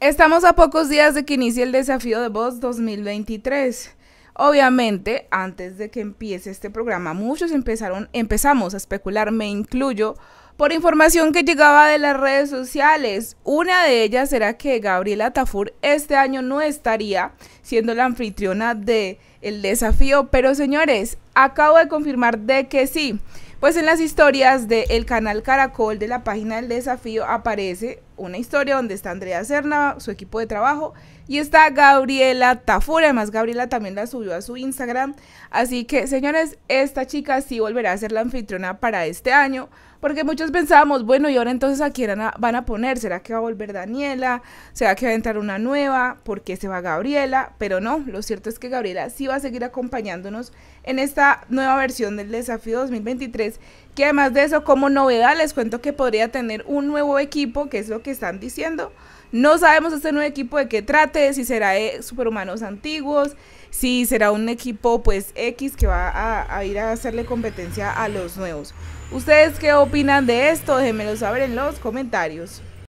Estamos a pocos días de que inicie el desafío de voz 2023. Obviamente, antes de que empiece este programa, muchos empezaron, empezamos a especular, me incluyo, por información que llegaba de las redes sociales. Una de ellas era que Gabriela Tafur este año no estaría siendo la anfitriona de el desafío, pero señores, acabo de confirmar de que sí. Pues en las historias del canal Caracol de la página del desafío aparece una historia donde está Andrea Cerna, su equipo de trabajo, y está Gabriela Tafura. Además, Gabriela también la subió a su Instagram. Así que, señores, esta chica sí volverá a ser la anfitriona para este año. Porque muchos pensábamos, bueno, ¿y ahora entonces a quién van a poner? ¿Será que va a volver Daniela? ¿Será que va a entrar una nueva? ¿Por qué se va Gabriela? Pero no, lo cierto es que Gabriela sí va a seguir acompañándonos en esta nueva versión del desafío 2023. Que además de eso, como novedad, les cuento que podría tener un nuevo equipo, que es lo que están diciendo. No sabemos este nuevo equipo de qué trate, si será de superhumanos antiguos, si será un equipo pues X que va a, a, ir a hacerle competencia a los nuevos. ¿Ustedes qué opinan de esto? Déjenmelo saber en los comentarios.